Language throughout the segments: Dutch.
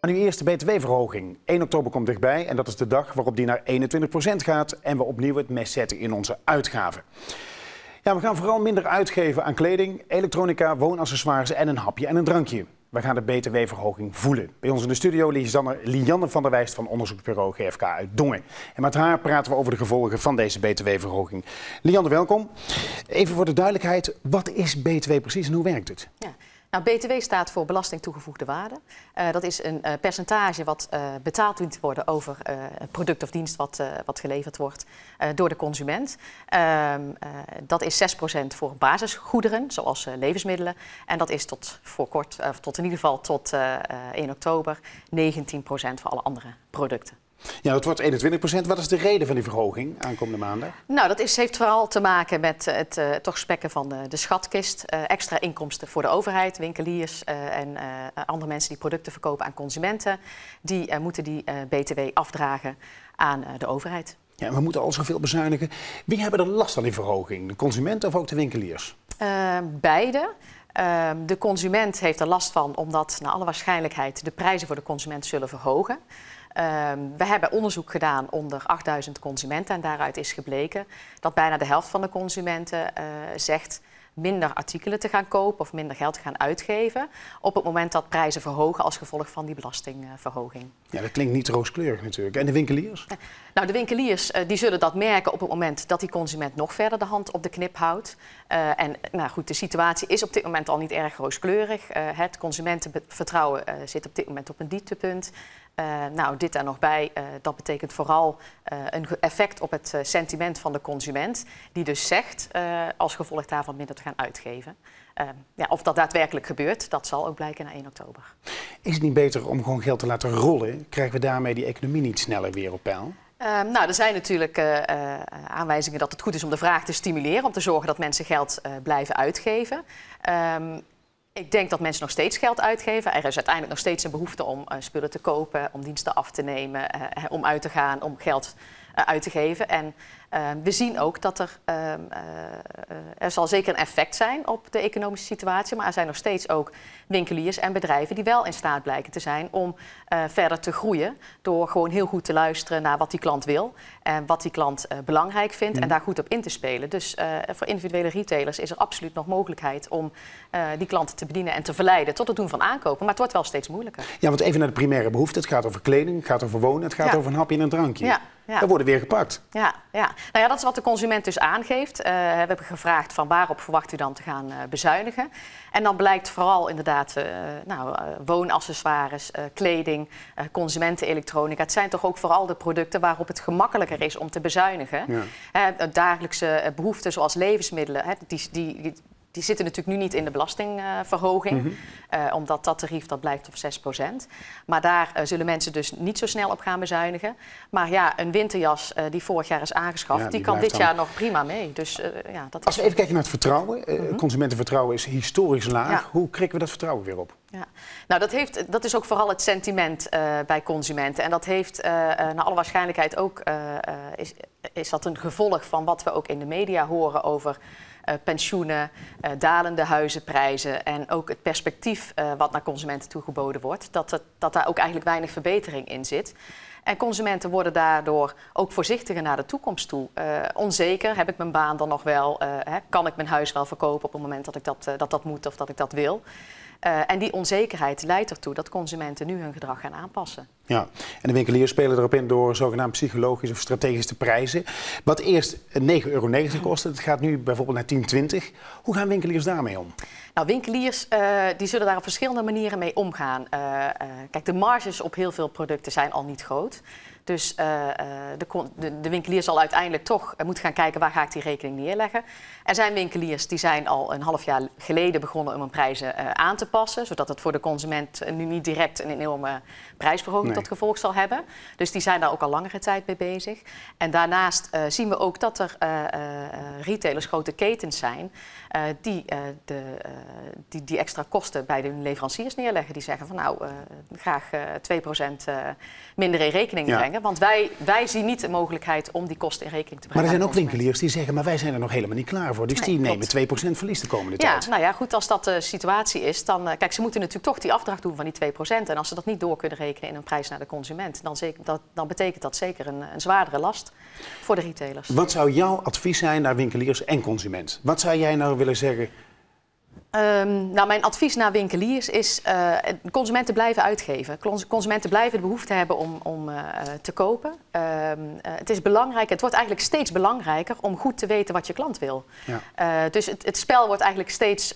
Maar nu eerste btw-verhoging. 1 oktober komt dichtbij en dat is de dag waarop die naar 21% gaat en we opnieuw het mes zetten in onze uitgaven. Ja, we gaan vooral minder uitgeven aan kleding, elektronica, woonaccessoires en een hapje en een drankje. We gaan de btw-verhoging voelen. Bij ons in de studio Lianne van der Wijst van onderzoeksbureau GFK uit Dongen. En met haar praten we over de gevolgen van deze btw-verhoging. Lianne, welkom. Even voor de duidelijkheid, wat is btw precies en hoe werkt het? Ja. Nou, BTW staat voor belasting toegevoegde waarde. Eh, dat is een eh, percentage wat eh, betaald moet worden over een product of dienst wat, wat geleverd wordt door de consument. Ehm, dat is 6% voor basisgoederen, zoals levensmiddelen. En dat is tot voor kort, of tot in ieder geval tot 1 oktober, 19% voor alle andere producten. Ja, dat wordt 21 procent. Wat is de reden van die verhoging aankomende maanden? Nou, dat heeft vooral te maken met eh, het uh, toch spekken van de, de schatkist. Eh, extra inkomsten voor de overheid, winkeliers en andere mensen die producten verkopen aan consumenten. Die moeten die BTW afdragen aan de overheid. Ja, we moeten al zoveel bezuinigen. Wie hebben er last van die verhoging? De consumenten of ook de winkeliers? beide. Ehm, de consument heeft er last van, omdat naar alle waarschijnlijkheid de prijzen voor de consument zullen verhogen. Ehm, we hebben onderzoek gedaan onder 8000 consumenten en daaruit is gebleken dat bijna de helft van de consumenten eh, zegt minder artikelen te gaan kopen of minder geld te gaan uitgeven op het moment dat prijzen verhogen als gevolg van die belastingverhoging. Ja, dat klinkt niet rooskleurig natuurlijk. En de winkeliers? Nou, de winkeliers eh, die zullen dat merken op het moment dat die consument nog verder de hand op de knip houdt. Eh, en nou goed, de situatie is op dit moment al niet erg rooskleurig. Eh, het consumentenvertrouwen zit op dit moment op een dieptepunt. nou, dit daar nog bij, dat betekent vooral een effect op het sentiment van de consument. Die dus zegt, als gevolg daarvan minder te uitgeven. Ehm, ja, of dat daadwerkelijk gebeurt, dat zal ook blijken na 1 oktober. Is het niet beter om gewoon geld te laten rollen? Krijgen we daarmee die economie niet sneller weer op peil? Ehm, nou, er zijn natuurlijk eh, eh, aanwijzingen dat het goed is om de vraag te stimuleren, om te zorgen dat mensen geld eh, blijven uitgeven. Ehm, ik denk dat mensen nog steeds geld uitgeven. Er is uiteindelijk nog steeds een behoefte om spullen te kopen, om diensten af te nemen, om uit te gaan, om geld eh, uit te geven. En ehm, we zien ook dat er, ehm, eh, er zal zeker een effect zijn op de economische situatie, maar er zijn nog steeds ook winkeliers en bedrijven die wel in staat blijken te zijn om eh, verder te groeien door gewoon heel goed te luisteren naar wat die klant wil en wat die klant belangrijk vindt en mhm. daar goed op in te spelen. Dus voor individuele retailers is er absoluut nog mogelijkheid om die klanten te bedienen en te verleiden tot het doen van aankopen, maar het wordt wel steeds moeilijker. Ja, want even naar de primaire behoefte. Het gaat over kleding, het gaat over wonen, het gaat over een hapje en een drankje. Ja ja. worden weer gepakt. Ja, ja. Nou ja, dat is wat de consument dus aangeeft. Eh, we hebben gevraagd van waarop verwacht u dan te gaan eh, bezuinigen. En dan blijkt vooral inderdaad eh, nou, woonaccessoires, kleding, consumentenelektronica. Het zijn toch ook vooral de producten waarop het gemakkelijker is om te bezuinigen. Ja. dagelijkse behoeften zoals levensmiddelen, hè, die, die die zitten natuurlijk nu niet in de belastingverhoging, mhm. eh, omdat dat tarief dat blijft op 6 Maar daar eh, zullen mensen dus niet zo snel op gaan bezuinigen. Maar ja, een winterjas eh, die vorig jaar is aangeschaft, die, kan dit jaar nog prima mee. Dus, ja, dat Als we even kijken naar het vertrouwen, mhm. consumentenvertrouwen is historisch laag. Hoe krikken we dat vertrouwen weer op? Ja. Nou, dat, heeft, dat is ook vooral het sentiment bij consumenten. En dat heeft naar alle waarschijnlijkheid ook is, is dat een gevolg van wat we ook in de media horen over eh, pensioenen, eh, dalende huizenprijzen en ook het perspectief eh, wat naar consumenten toegeboden wordt, dat, het, dat daar ook eigenlijk weinig verbetering in zit. En consumenten worden daardoor ook voorzichtiger naar de toekomst toe. onzeker, heb ik mijn baan dan nog wel? hè, kan ik mijn huis wel verkopen op het moment dat ik dat, dat, dat moet of dat ik dat wil? en die onzekerheid leidt ertoe dat consumenten nu hun gedrag gaan aanpassen. Ja, en de winkeliers spelen erop in door zogenaamd psychologische of strategische prijzen. Wat eerst 9,90 euro kostte, dat gaat nu bijvoorbeeld naar 10,50 20. Hoe gaan winkeliers daarmee om? Nou, winkeliers eh, die zullen daar op verschillende manieren mee omgaan. Eh, eh, kijk, de marges op heel veel producten zijn al niet groot. Dus eh, eh, de, de, de, winkelier zal uiteindelijk toch eh, moeten gaan kijken waar ga ik die rekening neerleggen. Er zijn winkeliers die zijn al een half jaar geleden begonnen om hun prijzen aan te passen. Zodat het voor de consument nu niet direct een enorme prijsverhoging tot gevolg zal hebben. Dus die zijn daar ook al langere tijd mee bezig. En daarnaast zien we ook dat er retailers, grote ketens zijn, die, de, die, die extra kosten bij de leveranciers neerleggen. Die zeggen van nou graag 2% minder in rekening brengen. Want wij, wij zien niet de mogelijkheid om die kosten in rekening te brengen. Maar er zijn ook winkeliers die zeggen, maar wij zijn er nog helemaal niet klaar voor. Dus die nemen klopt. 2% verlies de komende ja, tijd. Nou ja, goed, als dat de situatie is, dan... Eh, kijk, ze moeten natuurlijk toch die afdracht doen van die 2%. En als ze dat niet door kunnen rekenen in een prijs naar de consument... dan, dat, dan betekent dat zeker een, een zwaardere last voor de retailers. Wat zou jouw advies zijn naar winkeliers en consument? Wat zou jij nou willen zeggen... Ehm, nou, mijn advies naar winkeliers is uh, consumenten blijven uitgeven. Consumenten blijven de behoefte hebben om, om eh, te kopen. Ehm, eh, het is belangrijk, het wordt eigenlijk steeds belangrijker om goed te weten wat je klant wil. Ja. dus het, het, spel wordt eigenlijk steeds,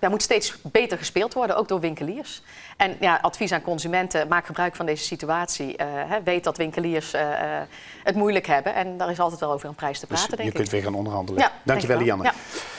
moet steeds beter gespeeld worden, ook door winkeliers. En ja, advies aan consumenten, maak gebruik van deze situatie. Hè, weet dat winkeliers het moeilijk hebben en daar is altijd wel over een prijs te dus praten, denk je ik. je kunt weer gaan onderhandelen. Ja, Dankjewel, Lianne. Ja.